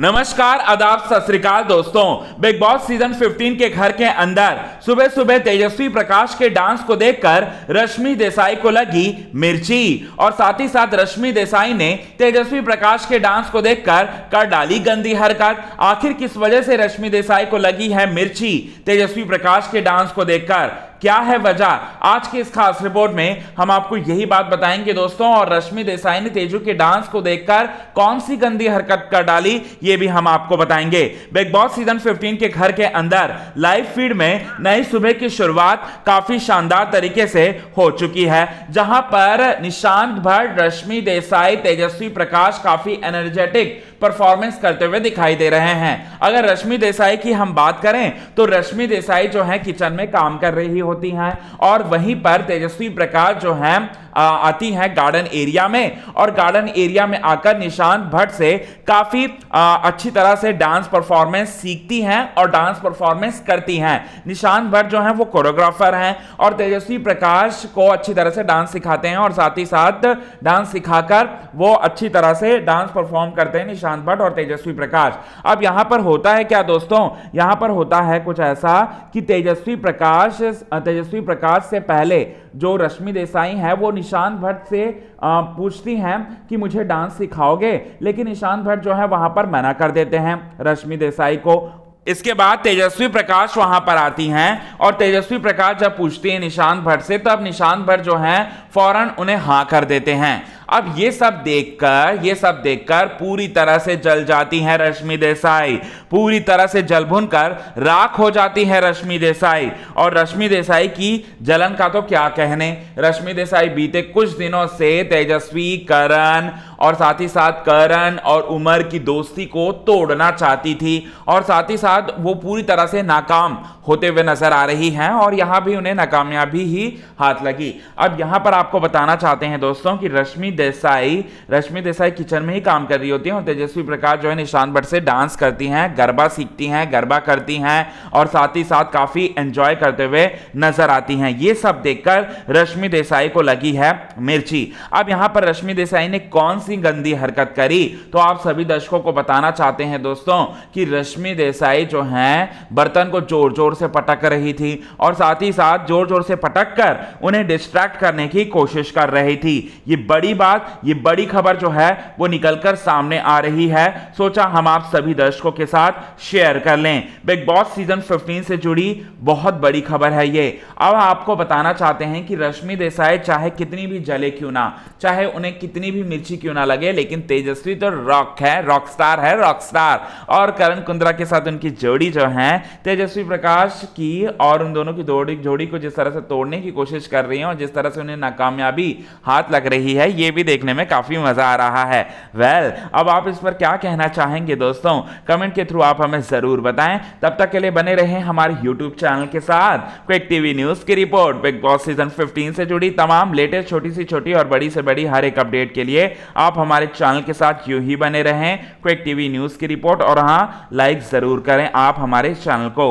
नमस्कार आदाब सत दोस्तों बिग बॉस सीजन 15 के घर के अंदर सुबह सुबह तेजस्वी प्रकाश के डांस को देखकर रश्मि देसाई को लगी मिर्ची और साथ ही साथ रश्मि देसाई ने तेजस्वी प्रकाश के डांस को देखकर कर डाली गंदी हरकत आखिर किस वजह से रश्मि देसाई को लगी है मिर्ची तेजस्वी प्रकाश के डांस को देखकर क्या है वजह आज की इस खास रिपोर्ट में हम आपको यही बात बताएंगे दोस्तों और रश्मि देसाई ने तेजू के डांस को देखकर कौन सी गंदी हरकत कर डाली ये भी हम आपको बताएंगे बिग बॉस सीजन 15 के घर के अंदर लाइव फीड में नई सुबह की शुरुआत काफी शानदार तरीके से हो चुकी है जहां पर निशांत भट्ट रश्मि देसाई तेजस्वी प्रकाश काफी एनर्जेटिक परफॉर्मेंस करते हुए दिखाई दे रहे हैं अगर रश्मि देसाई की हम बात करें तो रश्मि देसाई जो है किचन में काम कर रही हो होती हैं और वहीं पर तेजस्वी प्रकाश जो है आती है गार्डन एरिया में और गार्डन एरिया में आकर निशांत भट्ट से काफ़ी अच्छी तरह से डांस परफॉर्मेंस सीखती हैं और डांस परफॉर्मेंस करती हैं निशांत भट्ट जो हैं वो कोरियोग्राफर हैं और तेजस्वी प्रकाश को अच्छी तरह से डांस सिखाते हैं और साथ ही साथ डांस सिखाकर वो अच्छी तरह से डांस परफॉर्म करते हैं निशांत भट्ट और तेजस्वी प्रकाश अब यहाँ पर होता है क्या दोस्तों यहाँ पर होता है कुछ ऐसा कि तेजस्वी प्रकाश तेजस्वी प्रकाश से पहले जो रश्मि देसाई हैं वो निशांत भट्ट से पूछती हैं कि मुझे डांस सिखाओगे लेकिन निशान भट्ट जो है वहाँ पर मना कर देते हैं रश्मि देसाई को इसके बाद तेजस्वी प्रकाश वहां पर आती हैं और तेजस्वी प्रकाश जब पूछती है निशान भट्ट से तब निशांत भट्ट जो हैं फौरन उन्हें हाँ कर देते हैं अब ये सब देखकर ये सब देखकर पूरी तरह से जल जाती हैं रश्मि देसाई पूरी तरह से जल भुन कर राख हो जाती हैं रश्मि देसाई और रश्मि देसाई की जलन का तो क्या कहने रश्मि देसाई बीते कुछ दिनों से तेजस्वी करण और साथ ही साथ करण और उमर की दोस्ती को तोड़ना चाहती थी और साथ ही साथ वो पूरी तरह से नाकाम होते हुए नजर आ रही हैं और यहाँ भी उन्हें नाकामयाबी ही हाथ लगी अब यहाँ पर आप आपको बताना चाहते हैं दोस्तों कि रश्मि देसाई रश्मि देसाई किचन में ही काम कर रही होती हैं और तेजस्वी प्रकाश जो है निशान भट्ट से डांस करती हैं गरबा सीखती हैं गरबा करती हैं और साथ ही साथ काफ़ी एंजॉय करते हुए नजर आती हैं ये सब देखकर रश्मि देसाई को लगी है मिर्ची अब यहाँ पर रश्मि देसाई ने कौन सी गंदी हरकत करी तो आप सभी दर्शकों को बताना चाहते हैं दोस्तों कि रश्मि देसाई जो हैं बर्तन को जोर जोर से पटक रही थी और साथ ही साथ जोर जोर से पटक कर उन्हें डिस्ट्रैक्ट करने की कोशिश कर रही थी ये बड़ी बात ये बड़ी खबर जो है वो निकलकर सामने आ रही है सोचा हम आप सभी दर्शकों के साथ शेयर कर लें बिग बॉस सीजन 15 से जुड़ी बहुत बड़ी खबर है ये अब आपको बताना चाहते हैं कि रश्मि देसाई चाहे कितनी भी जले क्यों ना चाहे उन्हें कितनी भी मिर्ची क्यों ना लगे लेकिन तेजस्वी तो रॉक है रॉक स्टार है रॉक स्टार और करण कुंद्रा के साथ उनकी जोड़ी जो है तेजस्वी प्रकाश की और उन दोनों की जोड़ी को जिस तरह से तोड़ने की कोशिश कर रही है और जिस तरह से उन्हें नाकाम कामयाबी हाथ लग रही है ये भी देखने में काफ़ी मज़ा आ रहा है वेल well, अब आप इस पर क्या कहना चाहेंगे दोस्तों कमेंट के थ्रू आप हमें ज़रूर बताएं तब तक के लिए बने रहे हमारे यूट्यूब चैनल के साथ क्विक टीवी न्यूज़ की report Bigg Boss season fifteen से जुड़ी तमाम लेटेस्ट छोटी सी छोटी और बड़ी से बड़ी हर एक अपडेट के लिए आप हमारे चैनल के साथ यू ही बने रहें क्विक टीवी न्यूज़ की रिपोर्ट और हाँ लाइक ज़रूर करें आप हमारे चैनल को